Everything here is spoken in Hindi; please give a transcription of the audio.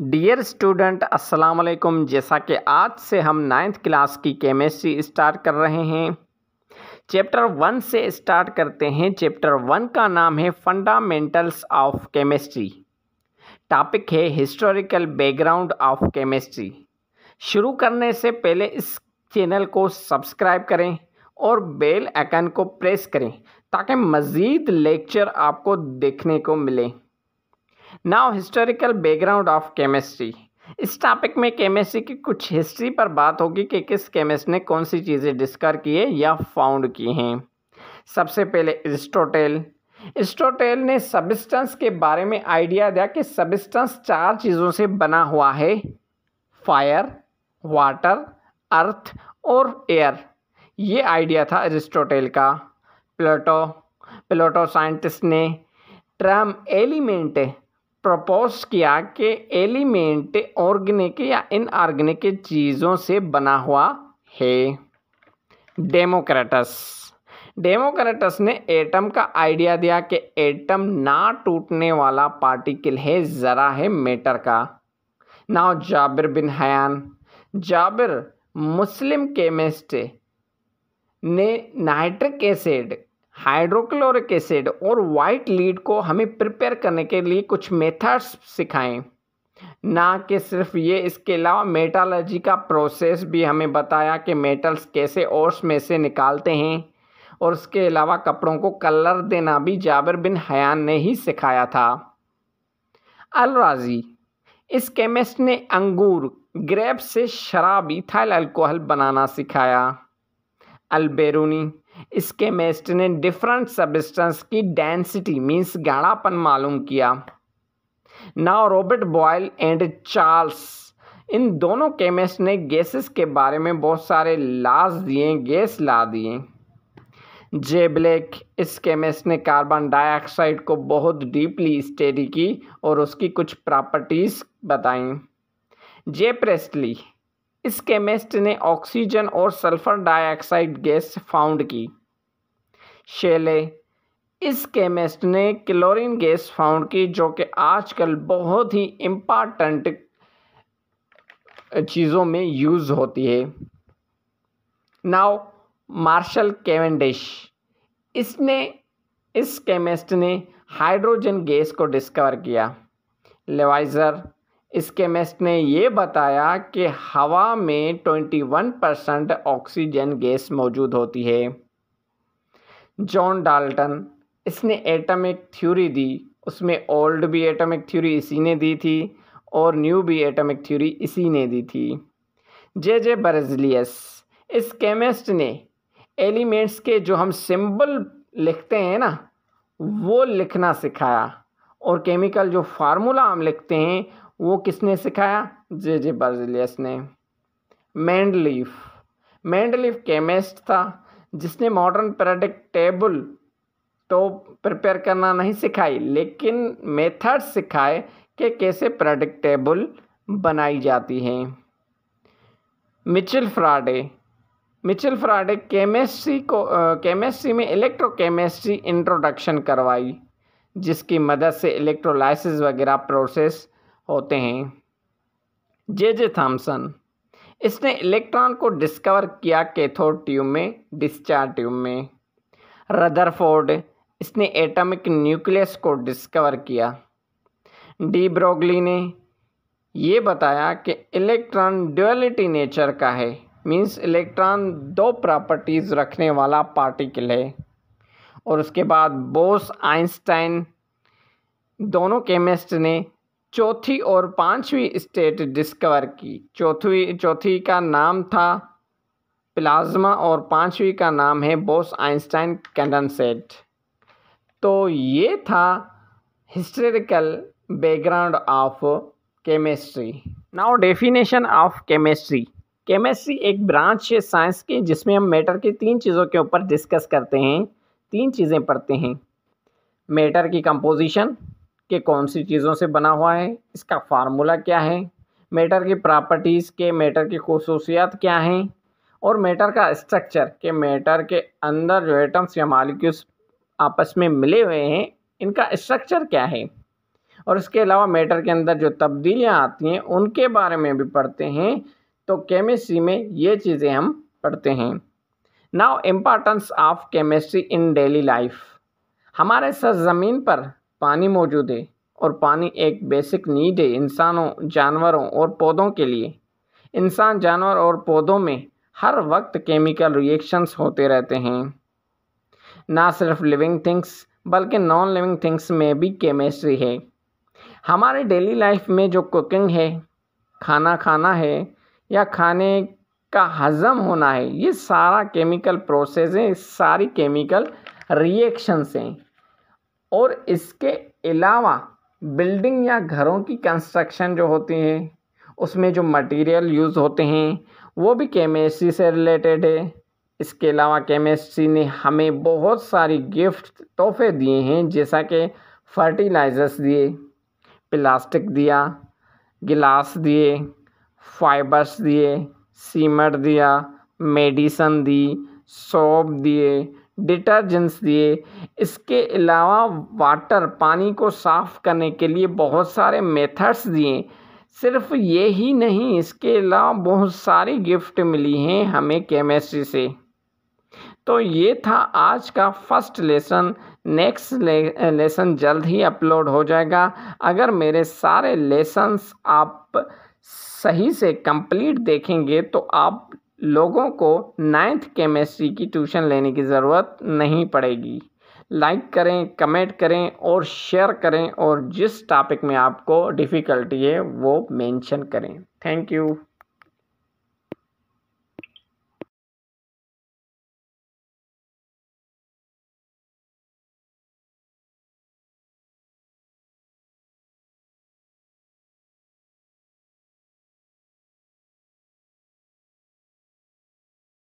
डियर स्टूडेंट अस्सलाम वालेकुम जैसा कि आज से हम नाइन्थ क्लास की केमिस्ट्री स्टार्ट कर रहे हैं चैप्टर वन से स्टार्ट करते हैं चैप्टर वन का नाम है फंडामेंटल्स ऑफ केमिस्ट्री टॉपिक है हिस्टोरिकल बैकग्राउंड ऑफ केमिस्ट्री शुरू करने से पहले इस चैनल को सब्सक्राइब करें और बेल आइकन को प्रेस करें ताकि मज़ीद लेक्चर आपको देखने को मिलें now historical background of chemistry इस टॉपिक में केमिस्ट्री की कुछ हिस्ट्री पर बात होगी कि किस केमिस्ट ने कौन सी चीज़ें डिस्कवर की है या फाउंड की हैं सबसे पहले एरिस्टोटेल एरिस्टोटेल ने सबिस्टेंस के बारे में आइडिया दिया कि सबिस्टेंस चार चीज़ों से बना हुआ है फायर वाटर अर्थ और एयर ये आइडिया था एरिस्टोटेल का प्लेटो प्लेटो साइंटिस्ट ने ट्रम एलिमेंट प्रपोज़ किया कि एलिमेंट ऑर्गेनिक या इनऑर्गेनिक चीज़ों से बना हुआ है डेमोक्रेटस डेमोक्रेटस ने एटम का आइडिया दिया कि एटम ना टूटने वाला पार्टिकल है ज़रा है मैटर का now Jabir bin Hayyan Jabir Muslim chemist ने नाइट्रिक एसिड हाइड्रोक्लोरिक एसिड और वाइट लीड को हमें प्रिपेयर करने के लिए कुछ मेथड्स सिखाएं ना कि सिर्फ ये इसके अलावा मेटालर्जी का प्रोसेस भी हमें बताया कि मेटल्स कैसे ओर्स में से निकालते हैं और उसके अलावा कपड़ों को कलर देना भी जाबर बिन हयान ने ही सिखाया था अलराजी इस केमिस्ट ने अंगूर ग्रेप से शराब इथाइल अल्कोहल बनाना सिखाया अलबेरूनी इस केमिस्ट ने डिफरेंट सबिस्टेंस की डेंसिटी मीन्स गाढ़ापन मालूम किया now Robert Boyle and Charles इन दोनों केमिस्ट ने गैसेस के बारे में बहुत सारे लाज दिए गैस ला दिए जे ब्लैक इस केमिस्ट ने कार्बन डाइऑक्साइड को बहुत डीपली स्टडी की और उसकी कुछ प्रॉपर्टीज़ बताई जे प्रेस्टली इस केमिस्ट ने ऑक्सीजन और सल्फर डाइऑक्साइड गैस फाउंड की शेले इस केमिस्ट ने क्लोरीन गैस फाउंड की जो कि आजकल बहुत ही इम्पॉर्टेंट चीज़ों में यूज़ होती है नाउ मार्शल केवेंडिश इसने इस केमिस्ट ने हाइड्रोजन गैस को डिस्कवर किया लेवाइज़र इस केमिस्ट ने ये बताया कि हवा में 21 परसेंट ऑक्सीजन गैस मौजूद होती है जॉन डाल्टन इसने एटमिक थ्योरी दी उसमें ओल्ड भी एटमिक थ्योरी इसी ने दी थी और न्यू भी एटमिक थ्योरी इसी ने दी थी जे जे बर्जलियस इस केमिस्ट ने एलिमेंट्स के जो हम सिंबल लिखते हैं ना वो लिखना सिखाया और केमिकल जो फार्मूला हम लिखते हैं वो किसने सिखाया जे जे बार्जिलियस ने मैंडलीफ मैंडलीफ केमिस्ट था जिसने मॉडर्न पीरियडिक टेबल तो प्रिपेयर करना नहीं सिखाई लेकिन मेथड सिखाए कि कैसे पीरियडिक टेबल बनाई जाती है Michael Faraday Michael Faraday chemistry को केमिस्ट्री में इलेक्ट्रोकेमिस्ट्री इंट्रोडक्शन करवाई जिसकी मदद से इलेक्ट्रोलाइसिस वगैरह प्रोसेस होते हैं जे जे थॉम्सन इसने इलेक्ट्रॉन को डिस्कवर किया कैथोड ट्यूब में डिस्चार्ज ट्यूब में रदरफोर्ड इसने एटॉमिक न्यूक्लियस को डिस्कवर किया डी ब्रोगली ने ये बताया कि इलेक्ट्रॉन ड्यूअलिटी नेचर का है मींस इलेक्ट्रॉन दो प्रॉपर्टीज़ रखने वाला पार्टिकल है और उसके बाद बोस आइंस्टाइन दोनों केमिस्ट ने चौथी और पांचवी स्टेट डिस्कवर की चौथी चौथी का नाम था प्लाज्मा और पांचवी का नाम है बोस आइंस्टाइन कैंडनसेट तो ये था historical background of chemistry now definition of chemistry chemistry एक ब्रांच है साइंस की जिसमें हम मैटर की तीन चीज़ों के ऊपर डिस्कस करते हैं तीन चीज़ें पढ़ते हैं मैटर की कंपोजिशन के कौन सी चीज़ों से बना हुआ है इसका फार्मूला क्या है मैटर की प्रॉपर्टीज़ के मैटर की खसूसियात क्या हैं और मैटर का स्ट्रक्चर के मैटर के अंदर जो एटम्स या मालिक्यूल्स आपस में मिले हुए हैं इनका स्ट्रक्चर क्या है और इसके अलावा मैटर के अंदर जो तब्दीलियाँ आती हैं उनके बारे में भी पढ़ते हैं तो केमिस्ट्री में ये चीज़ें हम पढ़ते हैं now importance of chemistry in daily life हमारे सरजमीन पर पानी मौजूद है और पानी एक बेसिक नीड है इंसानों जानवरों और पौधों के लिए इंसान जानवर और पौधों में हर वक्त केमिकल रिएक्शंस होते रहते हैं ना सिर्फ लिविंग थिंग्स बल्कि नॉन लिविंग थिंग्स में भी केमिस्ट्री है हमारे डेली लाइफ में जो कुकिंग है खाना खाना है या खाने का हज़म होना है ये सारा केमिकल प्रोसेस है सारी केमिकल रिएक्शंस हैं और इसके अलावा बिल्डिंग या घरों की कंस्ट्रक्शन जो होती है उसमें जो मटेरियल यूज़ होते हैं वो भी केमिस्ट्री से रिलेटेड है इसके अलावा केमिस्ट्री ने हमें बहुत सारी गिफ्ट तोहफे दिए हैं जैसा कि फर्टिलाइज़र्स दिए प्लास्टिक दिया गिलास दिए फाइबर्स दिए सीमेंट दिया मेडिसन दी सोप दिए डिटर्जेंट्स दिए इसके अलावा वाटर पानी को साफ़ करने के लिए बहुत सारे मेथड्स दिए सिर्फ ये ही नहीं इसके अलावा बहुत सारी गिफ्ट मिली हैं हमें केमिस्ट्री से तो ये था आज का फर्स्ट लेसन नेक्स्ट ले, लेसन जल्द ही अपलोड हो जाएगा अगर मेरे सारे लेसन्स आप सही से कंप्लीट देखेंगे तो आप लोगों को नाइन्थ केमिस्ट्री की ट्यूशन लेने की ज़रूरत नहीं पड़ेगी लाइक करें कमेंट करें और शेयर करें और जिस टॉपिक में आपको डिफ़िकल्टी है वो मेंशन करें थैंक यू